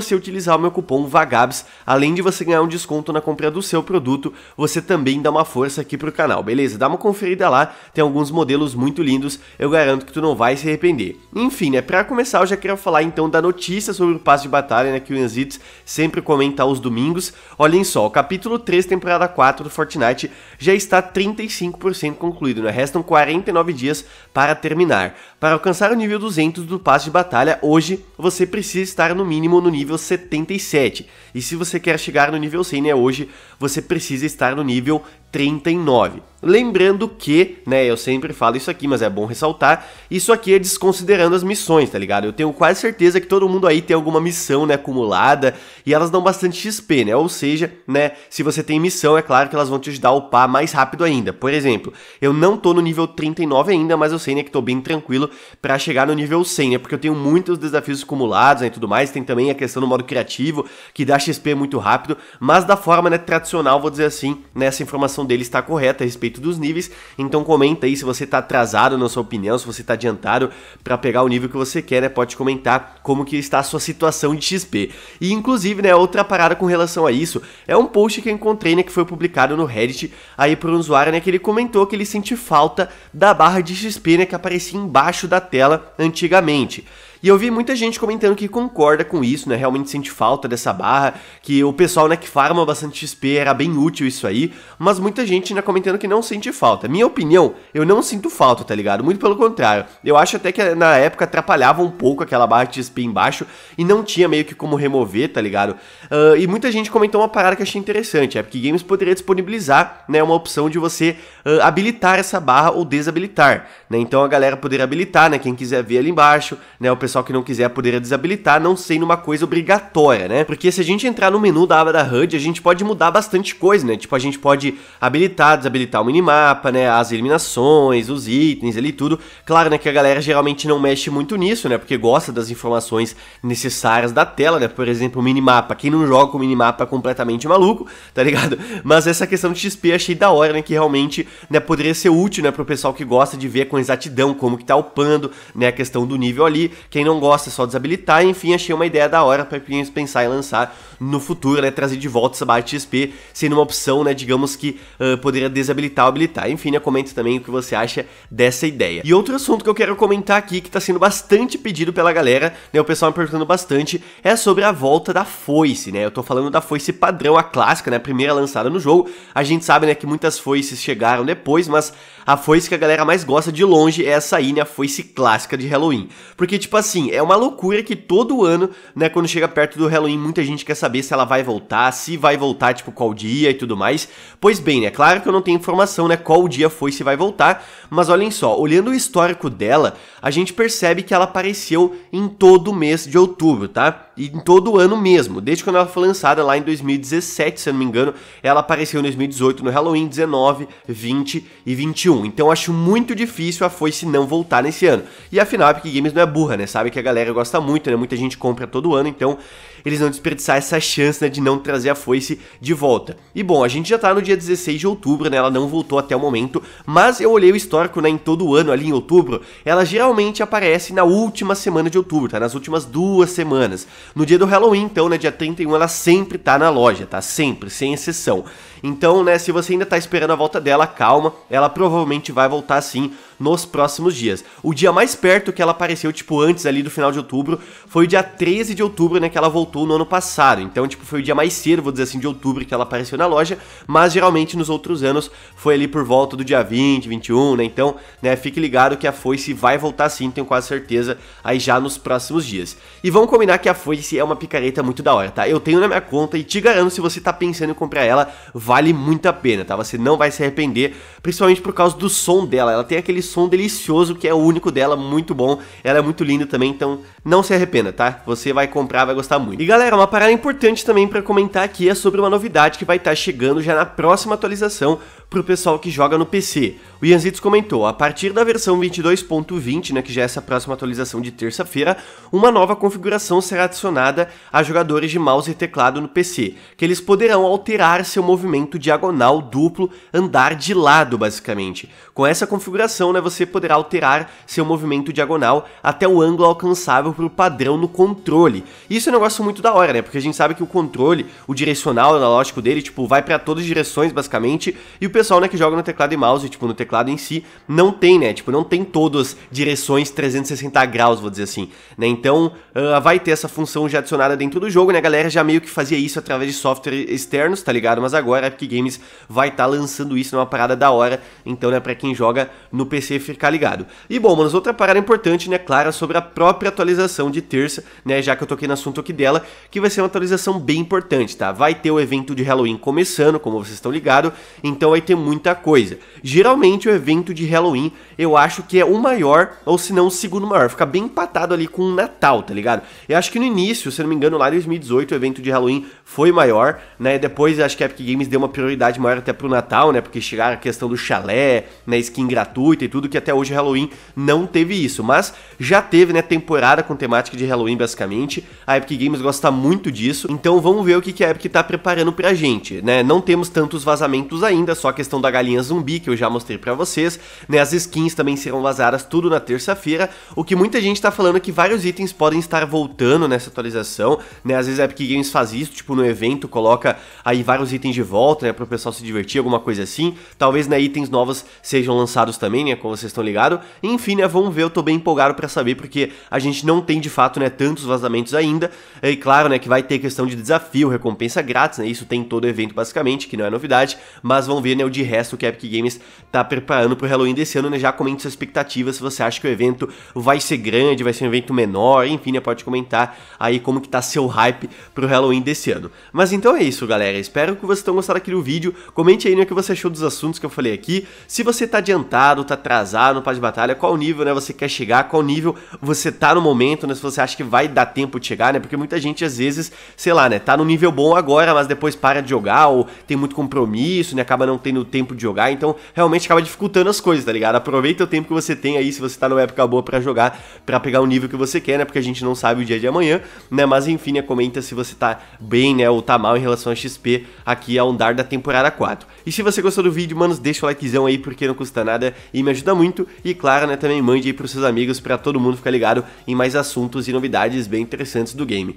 você utilizar o meu cupom VAGABS, além de você ganhar um desconto na compra do seu produto, você também dá uma força aqui pro canal, beleza? Dá uma conferida lá, tem alguns modelos muito lindos, eu garanto que tu não vai se arrepender. Enfim, né, pra começar eu já quero falar então da notícia sobre o passe de batalha, né, que o Inzits sempre comenta aos domingos. Olhem só, o capítulo 3, temporada 4 do Fortnite já está 35% concluído, né? Restam 49 dias para terminar. Para alcançar o nível 200 do passe de batalha hoje, você precisa estar no mínimo no nível 77. E se você quer chegar no nível 100 né, hoje, você precisa estar no nível 39. Lembrando que, né, eu sempre falo isso aqui, mas é bom ressaltar, isso aqui é desconsiderando as missões, tá ligado? Eu tenho quase certeza que todo mundo aí tem alguma missão, né, acumulada, e elas dão bastante XP, né? Ou seja, né, se você tem missão, é claro que elas vão te ajudar a upar mais rápido ainda. Por exemplo, eu não tô no nível 39 ainda, mas eu sei, né, que tô bem tranquilo para chegar no nível 100, né? Porque eu tenho muitos desafios acumulados, né, e tudo mais, tem também a questão do modo criativo, que dá XP muito rápido, mas da forma, né, tradicional, vou dizer assim, né, essa informação informação dele está correta a respeito dos níveis. Então comenta aí se você está atrasado na sua opinião, se você está adiantado para pegar o nível que você quer, né? Pode comentar como que está a sua situação de XP. E inclusive, né, outra parada com relação a isso é um post que eu encontrei, né, que foi publicado no Reddit aí por um usuário, né, que ele comentou que ele sente falta da barra de XP, né, que aparecia embaixo da tela antigamente. E eu vi muita gente comentando que concorda com isso, né? Realmente sente falta dessa barra, que o pessoal, né, que farma bastante XP era bem útil isso aí, mas muita gente ainda comentando que não sente falta. Minha opinião, eu não sinto falta, tá ligado? Muito pelo contrário. Eu acho até que na época atrapalhava um pouco aquela barra de XP embaixo e não tinha meio que como remover, tá ligado? Uh, e muita gente comentou uma parada que eu achei interessante, é porque Games poderia disponibilizar, né, uma opção de você uh, habilitar essa barra ou desabilitar, né? Então a galera poderia habilitar, né, quem quiser ver ali embaixo, né, o pessoal pessoal que não quiser poderia desabilitar, não sendo uma coisa obrigatória, né? Porque se a gente entrar no menu da aba da HUD, a gente pode mudar bastante coisa, né? Tipo, a gente pode habilitar, desabilitar o minimapa, né? As eliminações, os itens ali tudo. Claro, né, que a galera geralmente não mexe muito nisso, né? Porque gosta das informações necessárias da tela, né? Por exemplo, o minimapa. Quem não joga o minimapa é completamente maluco, tá ligado? Mas essa questão de XP achei da hora, né? Que realmente, né, poderia ser útil, né, pro pessoal que gosta de ver com exatidão como que tá upando, né, a questão do nível ali, que quem não gosta é só desabilitar. Enfim, achei uma ideia da hora para quem pensar em lançar no futuro, né? Trazer de volta essa barra de XP, sendo uma opção, né? Digamos que uh, poderia desabilitar ou habilitar. Enfim, né? Comenta também o que você acha dessa ideia. E outro assunto que eu quero comentar aqui, que tá sendo bastante pedido pela galera, né? O pessoal me perguntando bastante, é sobre a volta da foice, né? Eu tô falando da foice padrão, a clássica, né? A primeira lançada no jogo. A gente sabe, né? Que muitas foices chegaram depois, mas a foice que a galera mais gosta de longe é essa aí, né? A foice clássica de Halloween. Porque, tipo assim, assim, é uma loucura que todo ano, né, quando chega perto do Halloween, muita gente quer saber se ela vai voltar, se vai voltar, tipo, qual dia e tudo mais. Pois bem, né, claro que eu não tenho informação, né, qual dia foi se vai voltar, mas olhem só, olhando o histórico dela, a gente percebe que ela apareceu em todo mês de outubro, tá? E em todo ano mesmo, desde quando ela foi lançada lá em 2017, se eu não me engano, ela apareceu em 2018 no Halloween, 19, 20 e 21. Então acho muito difícil a foice não voltar nesse ano. E afinal, a Epic Games não é burra, né, sabe? sabe que a galera gosta muito, né? Muita gente compra todo ano, então eles não desperdiçar essa chance né, de não trazer a foice de volta. E bom, a gente já tá no dia 16 de outubro, né, ela não voltou até o momento, mas eu olhei o histórico né, em todo ano ali em outubro, ela geralmente aparece na última semana de outubro, tá? Nas últimas duas semanas. No dia do Halloween, então, né, dia 31, ela sempre tá na loja, tá? Sempre, sem exceção. Então, né, se você ainda tá esperando a volta dela, calma, ela provavelmente vai voltar sim nos próximos dias. O dia mais perto que ela apareceu, tipo, antes ali do final de outubro, foi o dia 13 de outubro, né, que ela voltou voltou no ano passado. Então, tipo, foi o dia mais cedo, vou dizer assim, de outubro que ela apareceu na loja, mas geralmente nos outros anos foi ali por volta do dia 20, 21, né? Então, né, fique ligado que a foice vai voltar sim, tenho quase certeza, aí já nos próximos dias. E vamos combinar que a foice é uma picareta muito da hora, tá? Eu tenho na minha conta e te garanto, se você tá pensando em comprar ela, vale muito a pena, tá? Você não vai se arrepender, principalmente por causa do som dela. Ela tem aquele som delicioso que é o único dela, muito bom. Ela é muito linda também, então não se arrependa, tá? Você vai comprar, vai gostar muito. E galera, uma parada importante também para comentar aqui é sobre uma novidade que vai estar tá chegando já na próxima atualização para o pessoal que joga no PC. O Ianzitos comentou, a partir da versão 22.20, né, que já é essa próxima atualização de terça-feira, uma nova configuração será adicionada a jogadores de mouse e teclado no PC, que eles poderão alterar seu movimento diagonal duplo, andar de lado, basicamente. Com essa configuração, né, você poderá alterar seu movimento diagonal até o ângulo alcançável para o padrão no controle. Isso é um negócio muito da hora, né? Porque a gente sabe que o controle, o direcional analógico dele, tipo, vai para todas as direções, basicamente. E o pessoal, né, que joga no teclado e mouse, tipo, no teclado em si, não tem, né? Tipo, não tem todas direções 360 graus, vou dizer assim, né? Então, uh, vai ter essa função já adicionada dentro do jogo, né? A galera já meio que fazia isso através de software externos, tá ligado? Mas agora a Epic Games vai estar tá lançando isso numa parada da hora. Então, né, pra quem joga no PC ficar ligado. E bom, mas outra parada importante, né, clara, sobre a própria atualização de terça, né? Já que eu toquei no assunto aqui dela dela, que vai ser uma atualização bem importante, tá? Vai ter o evento de Halloween começando, como vocês estão ligados, então vai ter muita coisa. Geralmente o evento de Halloween eu acho que é o maior, ou se não o segundo maior, fica bem empatado ali com o Natal, tá ligado? Eu acho que no início, se não me engano, lá em 2018 o evento de Halloween foi maior, né? Depois acho que a Epic Games deu uma prioridade maior até pro Natal, né? Porque chegaram a questão do chalé, né? Skin gratuita e tudo, que até hoje Halloween não teve isso, mas já teve, né? Temporada com temática de Halloween basicamente. A Epic Games gosta muito disso. Então vamos ver o que, que a Epic está preparando pra gente, né? Não temos tantos vazamentos ainda, só a questão da galinha zumbi que eu já mostrei para vocês, né? As skins também serão vazadas tudo na terça-feira, o que muita gente tá falando é que vários itens podem estar voltando nessa atualização, né? Às vezes a Epic Games faz isso, tipo no evento, coloca aí vários itens de volta, né, pro pessoal se divertir, alguma coisa assim. Talvez né, itens novos sejam lançados também, né, como vocês estão ligados. Enfim, né, vamos ver, eu tô bem empolgado para saber porque a gente não tem de fato, né, tantos vazamentos ainda. É, claro, né, que vai ter questão de desafio, recompensa grátis, né? Isso tem em todo evento basicamente, que não é novidade, mas vão ver, né, o de resto que a Epic Games tá preparando pro Halloween desse ano, né? Já comente suas expectativas, se você acha que o evento vai ser grande, vai ser um evento menor, enfim, né, pode comentar aí como que tá seu hype pro Halloween desse ano. Mas então é isso, galera. Espero que vocês tenham gostado aqui do vídeo. Comente aí né, o que você achou dos assuntos que eu falei aqui. Se você tá adiantado, tá atrasado no par de batalha, qual nível, né, você quer chegar, qual nível você tá no momento, né, se você acha que vai dar tempo de chegar, né? Porque muita gente gente às vezes, sei lá, né, tá no nível bom agora, mas depois para de jogar ou tem muito compromisso, né, acaba não tendo tempo de jogar, então realmente acaba dificultando as coisas, tá ligado? Aproveita o tempo que você tem aí, se você tá numa época boa para jogar, para pegar o nível que você quer, né, porque a gente não sabe o dia de amanhã, né, mas enfim, né, comenta se você tá bem, né, ou tá mal em relação a XP aqui ao andar da temporada 4. E se você gostou do vídeo, manos, deixa o likezão aí porque não custa nada e me ajuda muito. E claro, né, também mande aí pros seus amigos para todo mundo ficar ligado em mais assuntos e novidades bem interessantes do game.